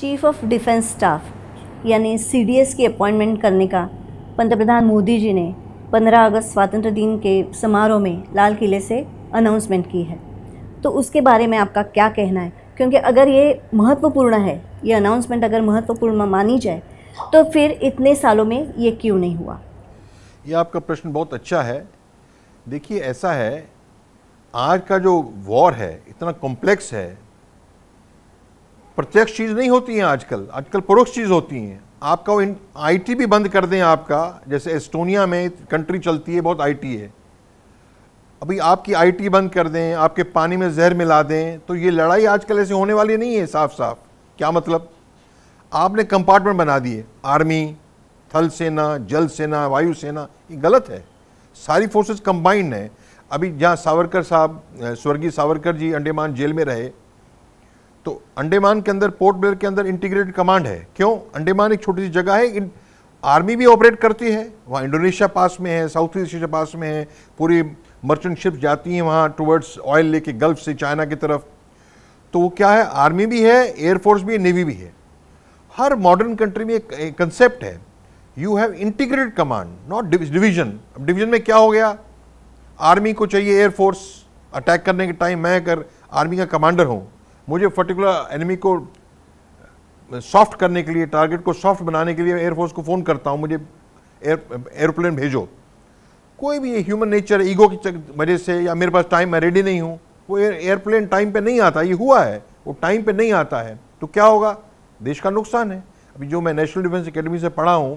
chief of defence staff यानी सी की appointment करने का पंतप्रधान मोदी जी ने 15 अगस्त स्वतंत्र दिन के समारोह में लाल किले से अनाउंसमेंट की है तो उसके बारे में आपका क्या कहना है क्योंकि अगर ये महत्वपूर्ण है ये अनाउंसमेंट अगर महत्वपूर्ण मानी जाए तो फिर इतने सालों में ये क्यों नहीं हुआ ये आपका प्रश्न बहुत अच्छा है देखिए ऐसा है आज का जो वॉर है इतना कॉम्प्लेक्स है प्रत्यक्ष चीज़ नहीं होती हैं आजकल आजकल परोक्ष चीज़ होती हैं आपका वो आईटी भी बंद कर दें आपका जैसे एस्टोनिया में कंट्री चलती है बहुत आईटी है अभी आपकी आईटी बंद कर दें आपके पानी में जहर मिला दें तो ये लड़ाई आजकल ऐसे होने वाली नहीं है साफ साफ क्या मतलब आपने कंपार्टमेंट बना दिए आर्मी थल सेना जल सेना वायु सेना ये गलत है सारी फोर्सेस कंबाइंड हैं अभी जहाँ सावरकर साहब स्वर्गीय सावरकर जी अंडेमान जेल में रहे तो अंडेमान के अंदर पोर्ट ब्लेयर के अंदर इंटीग्रेटेड कमांड है क्यों अंडेमान एक छोटी सी जगह है आर्मी भी ऑपरेट करती है वहाँ इंडोनेशिया पास में है साउथ ईस्ट एशिया पास में है पूरी मर्चेंट शिप जाती हैं वहाँ टूवर्ड्स ऑयल लेके गल्फ से चाइना की तरफ तो वो क्या है आर्मी भी है एयरफोर्स भी है नेवी भी है हर मॉडर्न कंट्री में एक कंसेप्ट है you have integrated command not division अब डिवीजन में क्या हो गया आर्मी को चाहिए एयरफोर्स अटैक करने के टाइम मैं अगर आर्मी का कमांडर हूँ मुझे पर्टिकुलर एनिमी को सॉफ्ट करने के लिए टारगेट को सॉफ्ट बनाने के लिए एयरफोर्स को फ़ोन करता हूँ मुझे एयरप्लेन भेजो कोई भी ह्यूमन नेचर ईगो की वजह से या मेरे पास टाइम मैं रेडी नहीं हूँ वो एयरप्लेन टाइम पे नहीं आता ये हुआ है वो टाइम पे नहीं आता है तो क्या होगा देश का नुकसान है अभी जो मैं नेशनल डिफेंस एकेडमी से पढ़ा हूँ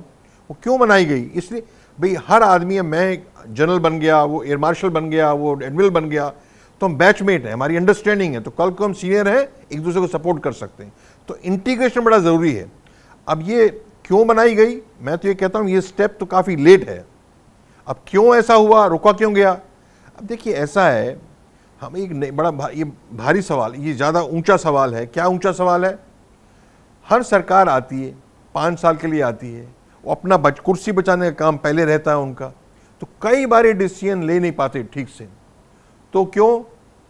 वो क्यों बनाई गई इसलिए भाई हर आदमी मैं जनरल बन गया वो एयर मार्शल बन गया वो एडमिरल बन गया तो हम बैचमेट हैं हमारी अंडरस्टैंडिंग है तो कल को हम सीनियर हैं एक दूसरे को सपोर्ट कर सकते हैं तो इंटीग्रेशन बड़ा ज़रूरी है अब ये क्यों बनाई गई मैं तो ये कहता हूँ ये स्टेप तो काफ़ी लेट है अब क्यों ऐसा हुआ रुका क्यों गया अब देखिए ऐसा है हम एक बड़ा भा, ये भारी सवाल ये ज़्यादा ऊंचा सवाल है क्या ऊंचा सवाल है हर सरकार आती है पाँच साल के लिए आती है वो अपना बच कुर्सी बचाने का काम पहले रहता है उनका तो कई बार ये डिसीजन ले नहीं पाते ठीक से तो क्यों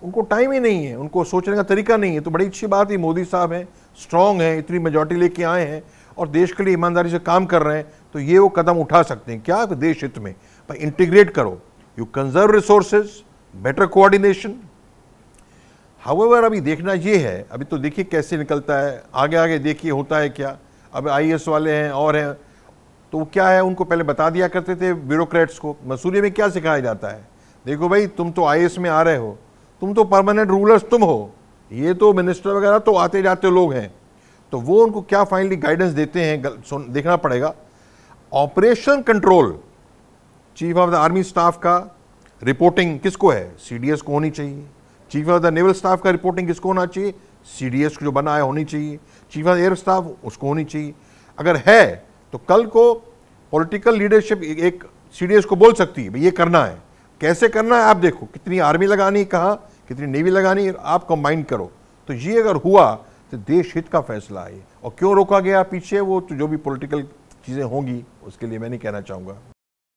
उनको टाइम ही नहीं है उनको सोचने का तरीका नहीं है तो बड़ी अच्छी बात है मोदी साहब हैं स्ट्रांग हैं इतनी मेजोरिटी लेके आए हैं और देश के लिए ईमानदारी से काम कर रहे हैं तो ये वो कदम उठा सकते हैं क्या देश हित में भाई इंटीग्रेट करो you conserve resources better coordination however अभी देखना ये है अभी तो देखिए कैसे निकलता है आगे आगे देखिए होता है क्या अब आई वाले हैं और हैं तो वो क्या है उनको पहले बता दिया करते थे ब्यूरोक्रेट्स को मसूरी में क्या सिखाया जाता है देखो भाई तुम तो आई में आ रहे हो तुम तो परमानेंट रूलर्स तुम हो ये तो मिनिस्टर वगैरह तो आते जाते लोग हैं तो वो उनको क्या फाइनली गाइडेंस देते हैं देखना पड़ेगा operation control chief of the army staff का रिपोर्टिंग किसको है सीडीएस को होनी चाहिए chief of the naval staff का रिपोर्टिंग किसको होना चाहिए सीडीएस जो बना है होनी चाहिए चीफ ऑफ एयर स्टाफ उसको होनी चाहिए अगर है तो कल को पॉलिटिकल लीडरशिप एक सीडीएस को बोल सकती है भाई ये करना है कैसे करना है आप देखो कितनी आर्मी लगानी कहाँ कितनी नेवी लगानी है आप कंबाइन करो तो ये अगर हुआ तो देश हित का फैसला है और क्यों रोका गया पीछे वो तो जो भी पॉलिटिकल चीज़ें होंगी उसके लिए मैं नहीं कहना चाहूँगा